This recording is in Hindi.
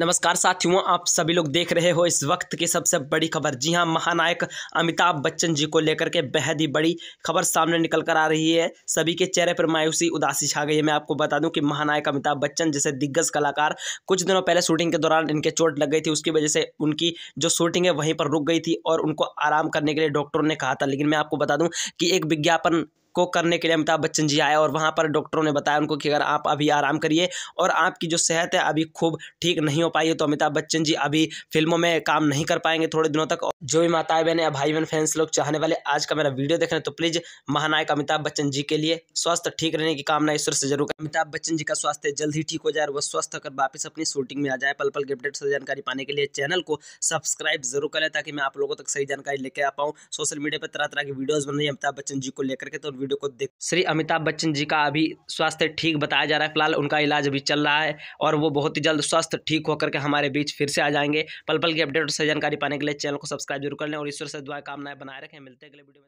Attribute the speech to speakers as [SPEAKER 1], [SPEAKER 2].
[SPEAKER 1] नमस्कार साथियों आप सभी लोग देख रहे हो इस वक्त की सबसे बड़ी खबर जी हां महानायक अमिताभ बच्चन जी को लेकर के बेहद ही बड़ी खबर सामने निकल कर आ रही है सभी के चेहरे पर मायूसी उदासी छा गई है मैं आपको बता दूं कि महानायक अमिताभ बच्चन जैसे दिग्गज कलाकार कुछ दिनों पहले शूटिंग के दौरान इनके चोट लग गई थी उसकी वजह से उनकी जो शूटिंग है वहीं पर रुक गई थी और उनको आराम करने के लिए डॉक्टरों ने कहा था लेकिन मैं आपको बता दूँ कि एक विज्ञापन को करने के लिए अमिताभ बच्चन जी आए और वहाँ पर डॉक्टरों ने बताया उनको कि अगर आप अभी आराम करिए और आपकी जो सेहत है अभी खूब ठीक नहीं हो पाई है तो अमिताभ बच्चन जी अभी फिल्मों में काम नहीं कर पाएंगे थोड़े दिनों तक जो भी माताएं बहने या भाई बहन फैंस लोग चाहने वाले आज का मेरा वीडियो देख रहे तो प्लीज़ महानायक अमिताभ बच्चन जी के लिए स्वस्थ ठीक रहने की कामना ईश्वर से जरूर अमिताभ बच्चन जी का स्वास्थ्य जल्द ही ठीक हो जाए और वह स्वस्थ होकर वापस अपनी शूटिंग में आ जाए पल पल के अपडेट से जानकारी पाने के लिए चैनल को सब्सक्राइब जरूर करें ताकि मैं आप लोगों तक सही जानकारी लेकर आ पाऊँ सोशल मीडिया पर तरह तरह की वीडियोज़ बन रही है अमिताभ बच्चन जी को लेकर के तो वीडियो वीडियो को देख श्री अमिताभ बच्चन जी का अभी स्वास्थ्य ठीक बताया जा रहा है फिलहाल उनका इलाज अभी चल रहा है और वो बहुत ही जल्द स्वस्थ ठीक होकर के हमारे बीच फिर से आ जाएंगे पल पल की अपडेट से जानकारी पाने के लिए चैनल को सब्सक्राइब जरूर कर लें और ईश्वर से दुआ कामनाएं बनाए रखें मिलते अगले वीडियो में